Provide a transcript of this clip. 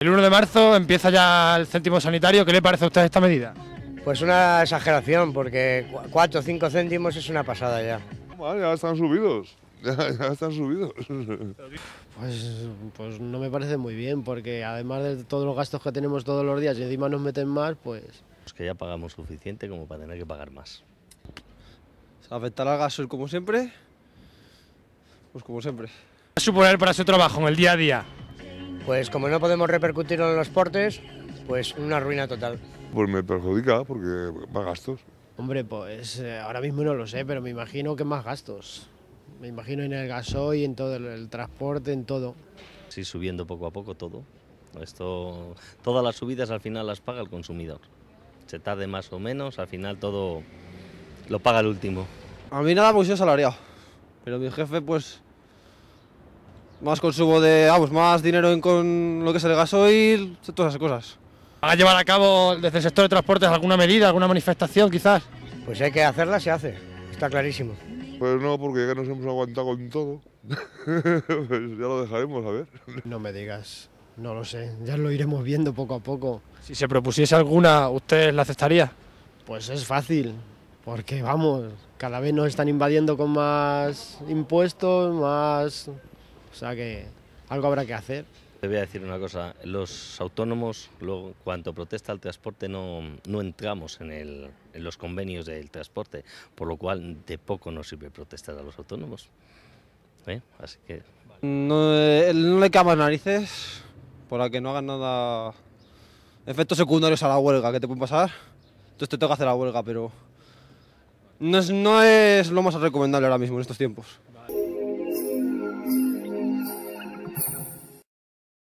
El 1 de marzo empieza ya el céntimo sanitario. ¿Qué le parece a usted esta medida? Pues una exageración, porque 4 o 5 céntimos es una pasada ya. ya están subidos. Ya, están subidos. Pues, pues, no me parece muy bien, porque además de todos los gastos que tenemos todos los días y encima nos meten más, pues... Pues que ya pagamos suficiente como para tener que pagar más. ¿Afectará el gasol como siempre? Pues como siempre. va a suponer para su trabajo en el día a día? Pues como no podemos repercutirlo en los portes, pues una ruina total. Pues me perjudica porque más gastos. Hombre, pues eh, ahora mismo no lo sé, pero me imagino que más gastos. Me imagino en el gasoil, en todo el transporte, en todo. Sí, subiendo poco a poco todo. Esto, todas las subidas al final las paga el consumidor. Se tarde más o menos, al final todo lo paga el último. A mí nada, porque soy salariado. Pero mi jefe, pues, más consumo de, vamos, más dinero en con lo que es el gasoil, todas esas cosas. ¿Van a llevar a cabo desde el sector de transportes alguna medida, alguna manifestación quizás? Pues si hay que hacerla, se hace, está clarísimo. Pues no, porque ya nos hemos aguantado con todo. Pues ya lo dejaremos, a ver. No me digas, no lo sé, ya lo iremos viendo poco a poco. Si se propusiese alguna, ¿usted la aceptaría? Pues es fácil, porque vamos, cada vez nos están invadiendo con más impuestos, más o sea que algo habrá que hacer. Te voy a decir una cosa, los autónomos, cuando protesta el transporte, no, entramos en, en, los convenios del transporte, por lo cual de poco nos sirve protestar a los autónomos. ¿eh? Así que... No, eh, le camas narices para que no hagan nada... Efectos secundarios a la huelga que te pueden pasar. Entonces te toca hacer la huelga, pero no no es lo más recomendable ahora mismo en estos tiempos.